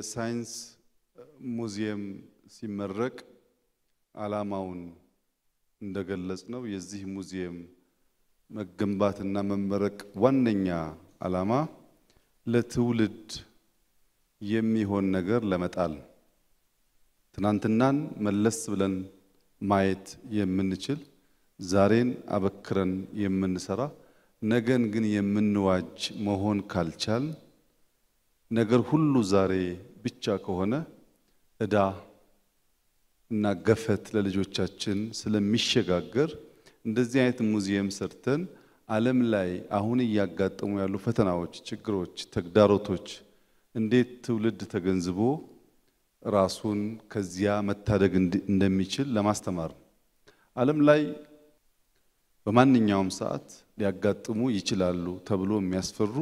የሳይንስ ሙዚየም ሲመረቅ ዓላማውን እንደገለጽ ነው የዚህ ሙዚየም መገንባትና መመረቅ ዋነኛ ዓላማ ለትውልድ የሚሆን ነገር ለመጣል ትናንትናን መለስ ብለን ማየት የምንችል ዛሬን አበክረን የምንሰራ ነገን ግን የምንዋጅ መሆን ካልቻል ነገር ሁሉ ዛሬ ብቻ ከሆነ እዳ እና ገፈት ለልጆቻችን ስለሚሸጋገር እንደዚህ አይነት ሙዚየም ሰርተን ዓለም ላይ አሁን እያጋጠሙ ያሉ ፈተናዎች፣ ችግሮች፣ ተግዳሮቶች እንዴት ትውልድ ተገንዝቦ ራሱን ከዚያ መታደግ እንደሚችል ለማስተማር ነው። ዓለም ላይ በማንኛውም ሰዓት ሊያጋጥሙ ይችላሉ ተብሎ የሚያስፈሩ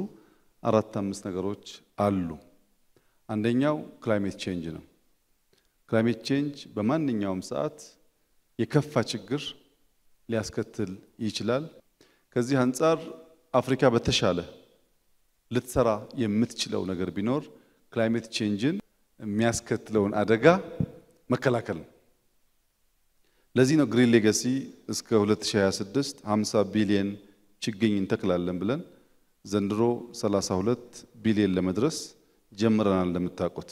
አራት አምስት ነገሮች አሉ። አንደኛው ክላይሜት ቼንጅ ነው። ክላይሜት ቼንጅ በማንኛውም ሰዓት የከፋ ችግር ሊያስከትል ይችላል። ከዚህ አንጻር አፍሪካ በተሻለ ልትሰራ የምትችለው ነገር ቢኖር ክላይሜት ቼንጅን የሚያስከትለውን አደጋ መከላከል ነው። ለዚህ ነው ግሪን ሌጋሲ እስከ 2026 50 ቢሊየን ችግኝ እንተክላለን ብለን ዘንድሮ 32 ቢሊየን ለመድረስ ጀምረናል። እንደምታውቁት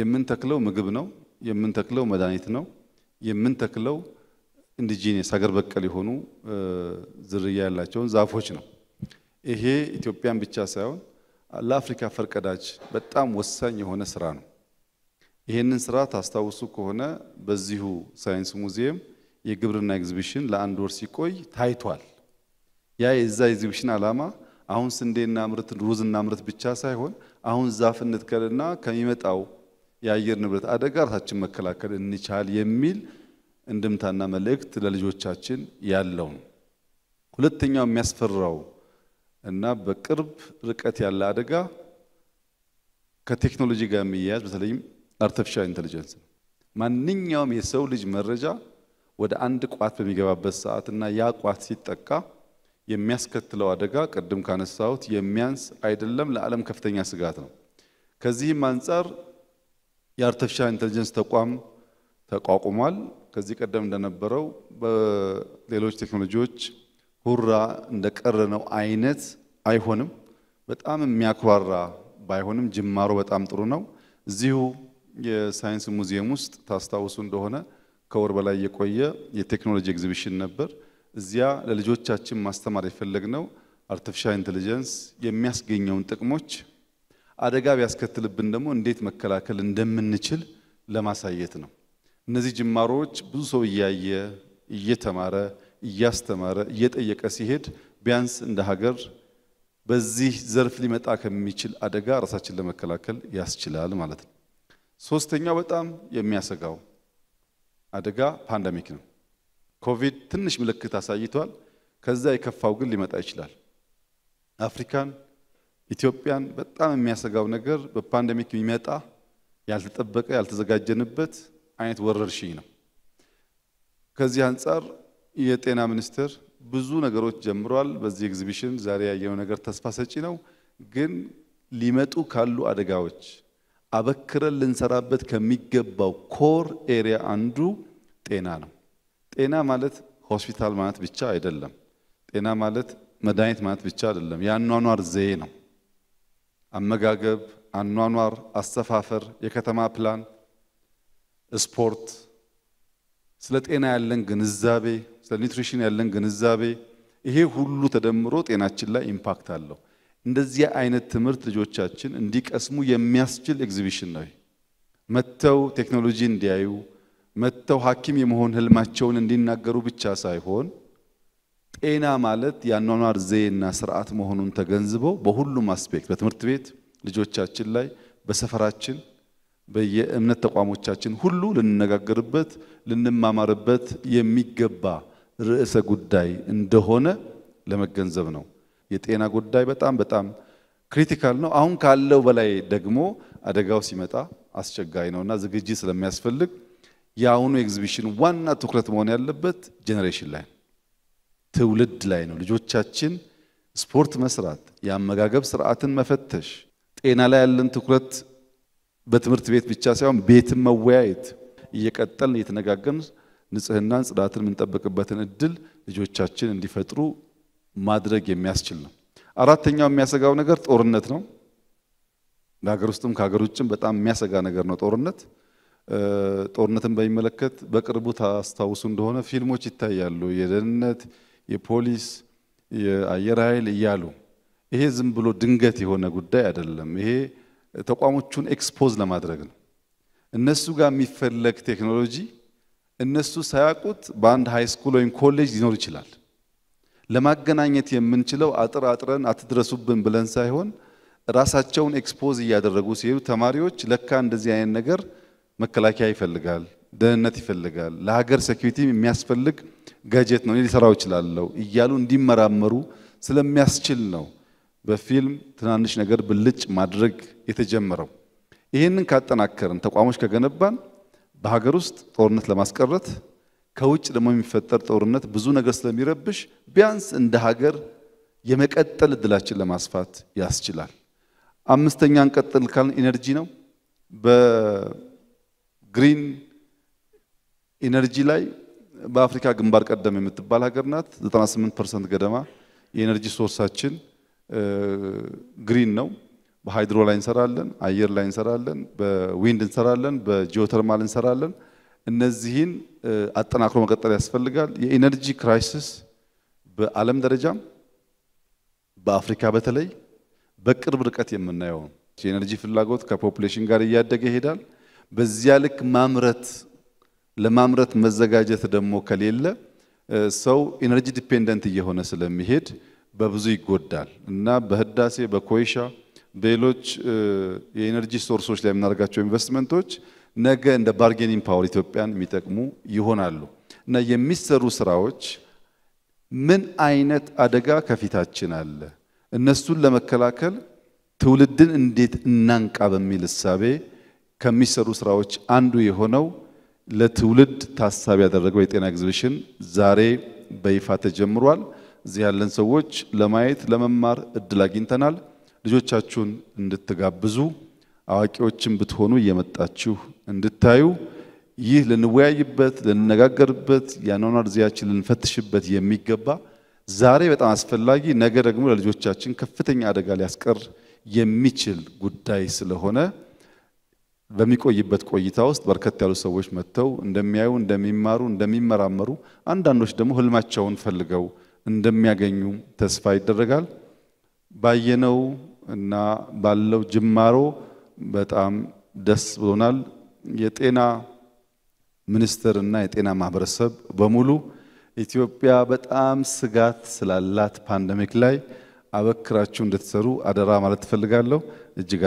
የምንተክለው ምግብ ነው፣ የምንተክለው መድኃኒት ነው፣ የምንተክለው ኢንዲጂኒየስ ሀገር በቀል የሆኑ ዝርያ ያላቸውን ዛፎች ነው። ይሄ ኢትዮጵያን ብቻ ሳይሆን ለአፍሪካ ፈርቀዳጅ በጣም ወሳኝ የሆነ ስራ ነው። ይህንን ስራ ታስታውሱ ከሆነ በዚሁ ሳይንስ ሙዚየም የግብርና ኤግዚቢሽን ለአንድ ወር ሲቆይ ታይቷል። ያ የዛ ኤግዚቢሽን ዓላማ አሁን ስንዴና ምርት ሩዝና ምርት ብቻ ሳይሆን አሁን ዛፍ እንትከልና ከሚመጣው የአየር ንብረት አደጋ ራሳችን መከላከል እንቻል የሚል እንድምታና መልእክት ለልጆቻችን ያለው ነው። ሁለተኛው የሚያስፈራው እና በቅርብ ርቀት ያለ አደጋ ከቴክኖሎጂ ጋር የሚያያዝ በተለይም አርቲፊሻል ኢንቴሊጀንስ ነው። ማንኛውም የሰው ልጅ መረጃ ወደ አንድ ቋት በሚገባበት ሰዓት እና ያ ቋት ሲጠቃ የሚያስከትለው አደጋ ቅድም ካነሳሁት የሚያንስ አይደለም፣ ለዓለም ከፍተኛ ስጋት ነው። ከዚህም አንጻር የአርቲፊሻል ኢንተለጀንስ ተቋም ተቋቁሟል። ከዚህ ቀደም እንደነበረው በሌሎች ቴክኖሎጂዎች ሁራ እንደቀረ ነው አይነት አይሆንም። በጣም የሚያኮራራ ባይሆንም ጅማሮ በጣም ጥሩ ነው። እዚሁ የሳይንስ ሙዚየም ውስጥ ታስታውሱ እንደሆነ ከወር በላይ የቆየ የቴክኖሎጂ ኤግዚቢሽን ነበር። እዚያ ለልጆቻችን ማስተማር የፈለግነው አርቲፊሻል ኢንቴሊጀንስ የሚያስገኘውን ጥቅሞች አደጋ ቢያስከትልብን ደግሞ እንዴት መከላከል እንደምንችል ለማሳየት ነው። እነዚህ ጅማሮዎች ብዙ ሰው እያየ እየተማረ እያስተማረ እየጠየቀ ሲሄድ ቢያንስ እንደ ሀገር በዚህ ዘርፍ ሊመጣ ከሚችል አደጋ ራሳችን ለመከላከል ያስችላል ማለት ነው። ሶስተኛው በጣም የሚያሰጋው አደጋ ፓንደሚክ ነው። ኮቪድ ትንሽ ምልክት አሳይቷል። ከዛ የከፋው ግን ሊመጣ ይችላል። አፍሪካን፣ ኢትዮጵያን በጣም የሚያሰጋው ነገር በፓንደሚክ የሚመጣ ያልተጠበቀ ያልተዘጋጀንበት አይነት ወረርሽኝ ነው። ከዚህ አንጻር የጤና ሚኒስቴር ብዙ ነገሮች ጀምሯል። በዚህ ኤግዚቢሽን ዛሬ ያየነው ነገር ተስፋ ሰጪ ነው። ግን ሊመጡ ካሉ አደጋዎች አበክረን ልንሰራበት ከሚገባው ኮር ኤሪያ አንዱ ጤና ነው። ጤና ማለት ሆስፒታል ማለት ብቻ አይደለም። ጤና ማለት መድኃኒት ማለት ብቻ አይደለም። የአኗኗር ዘዬ ነው። አመጋገብ፣ አኗኗር፣ አሰፋፈር፣ የከተማ ፕላን፣ ስፖርት፣ ስለ ጤና ያለን ግንዛቤ፣ ስለ ኒውትሪሽን ያለን ግንዛቤ፣ ይሄ ሁሉ ተደምሮ ጤናችን ላይ ኢምፓክት አለው። እንደዚህ አይነት ትምህርት ልጆቻችን እንዲቀስሙ የሚያስችል ኤግዚቢሽን ነው። መጥተው ቴክኖሎጂ እንዲያዩ መጥተው ሐኪም የመሆን ህልማቸውን እንዲናገሩ ብቻ ሳይሆን ጤና ማለት የአኗኗር ዘዬና ስርዓት መሆኑን ተገንዝበው በሁሉም አስፔክት በትምህርት ቤት ልጆቻችን ላይ በሰፈራችን በየእምነት ተቋሞቻችን ሁሉ ልንነጋገርበት ልንማማርበት የሚገባ ርዕሰ ጉዳይ እንደሆነ ለመገንዘብ ነው። የጤና ጉዳይ በጣም በጣም ክሪቲካል ነው። አሁን ካለው በላይ ደግሞ አደጋው ሲመጣ አስቸጋሪ ነውና ዝግጅት ስለሚያስፈልግ የአሁኑ ኤግዚቢሽን ዋና ትኩረት መሆን ያለበት ጄኔሬሽን ላይ ትውልድ ላይ ነው። ልጆቻችን ስፖርት መስራት፣ የአመጋገብ ስርዓትን መፈተሽ፣ ጤና ላይ ያለን ትኩረት በትምህርት ቤት ብቻ ሳይሆን ቤትን መወያየት እየቀጠልን እየተነጋገን ንጽህናን፣ ጽዳትን የምንጠብቅበትን እድል ልጆቻችን እንዲፈጥሩ ማድረግ የሚያስችል ነው። አራተኛው የሚያሰጋው ነገር ጦርነት ነው። በሀገር ውስጥም ከሀገር ውጭም በጣም የሚያሰጋ ነገር ነው ጦርነት። ጦርነትን በሚመለከት በቅርቡ ታስታውሱ እንደሆነ ፊልሞች ይታያሉ። የደህንነት፣ የፖሊስ፣ የአየር ኃይል እያሉ ይሄ ዝም ብሎ ድንገት የሆነ ጉዳይ አይደለም። ይሄ ተቋሞቹን ኤክስፖዝ ለማድረግ ነው። እነሱ ጋር የሚፈለግ ቴክኖሎጂ እነሱ ሳያውቁት በአንድ ሃይ ስኩል ወይም ኮሌጅ ሊኖር ይችላል። ለማገናኘት የምንችለው አጥር አጥረን አትድረሱብን ብለን ሳይሆን ራሳቸውን ኤክስፖዝ እያደረጉ ሲሄዱ ተማሪዎች ለካ እንደዚህ አይነት ነገር መከላከያ ይፈልጋል፣ ደህንነት ይፈልጋል፣ ለሀገር ሴኩሪቲ የሚያስፈልግ ገጀት ነው፣ እኔ ሊሰራው እችላለሁ እያሉ እንዲመራመሩ ስለሚያስችል ነው በፊልም ትናንሽ ነገር ብልጭ ማድረግ የተጀመረው። ይህንን ካጠናከርን ተቋሞች ከገነባን በሀገር ውስጥ ጦርነት ለማስቀረት ከውጭ ደግሞ የሚፈጠር ጦርነት ብዙ ነገር ስለሚረብሽ ቢያንስ እንደ ሀገር የመቀጠል እድላችን ለማስፋት ያስችላል። አምስተኛ እንቀጥል ካልን ኢነርጂ ነው። ግሪን ኢነርጂ ላይ በአፍሪካ ግንባር ቀደም የምትባል ሀገር ናት። 98 ፐርሰንት ገደማ የኤነርጂ ሶርሳችን ግሪን ነው። በሃይድሮ ላይ እንሰራለን፣ አየር ላይ እንሰራለን፣ በዊንድ እንሰራለን፣ በጂኦተርማል እንሰራለን። እነዚህን አጠናክሮ መቀጠል ያስፈልጋል። የኢነርጂ ክራይሲስ በዓለም ደረጃም በአፍሪካ በተለይ በቅርብ ርቀት የምናየው የኤነርጂ ፍላጎት ከፖፕሌሽን ጋር እያደገ ይሄዳል። በዚያ ልክ ማምረት ለማምረት መዘጋጀት ደግሞ ከሌለ ሰው ኢነርጂ ዲፔንደንት እየሆነ ስለሚሄድ በብዙ ይጎዳል እና በህዳሴ በኮይሻ በሌሎች የኢነርጂ ሶርሶች ላይ የምናደርጋቸው ኢንቨስትመንቶች ነገ እንደ ባርጌኒንግ ፓወር ኢትዮጵያን የሚጠቅሙ ይሆናሉ እና የሚሰሩ ስራዎች ምን አይነት አደጋ ከፊታችን አለ፣ እነሱን ለመከላከል ትውልድን እንዴት እናንቃ በሚል እሳቤ ከሚሰሩ ስራዎች አንዱ የሆነው ለትውልድ ታሳቢ ያደረገው የጤና ኤግዚቢሽን ዛሬ በይፋ ተጀምሯል። እዚህ ያለን ሰዎች ለማየት ለመማር እድል አግኝተናል። ልጆቻችሁን እንድትጋብዙ አዋቂዎችን ብትሆኑ እየመጣችሁ እንድታዩ ይህ ልንወያይበት፣ ልንነጋገርበት፣ የአኗኗር ዘዬያችን ልንፈትሽበት የሚገባ ዛሬ በጣም አስፈላጊ ነገ ደግሞ ለልጆቻችን ከፍተኛ አደጋ ሊያስቀር የሚችል ጉዳይ ስለሆነ በሚቆይበት ቆይታ ውስጥ በርከት ያሉ ሰዎች መጥተው እንደሚያዩ፣ እንደሚማሩ፣ እንደሚመራመሩ አንዳንዶች ደግሞ ህልማቸውን ፈልገው እንደሚያገኙ ተስፋ ይደረጋል። ባየነው እና ባለው ጅማሮ በጣም ደስ ብሎናል። የጤና ሚኒስቴር እና የጤና ማህበረሰብ በሙሉ ኢትዮጵያ በጣም ስጋት ስላላት ፓንደሚክ ላይ አበክራችሁ እንድትሰሩ አደራ ማለት ትፈልጋለሁ። እጅግ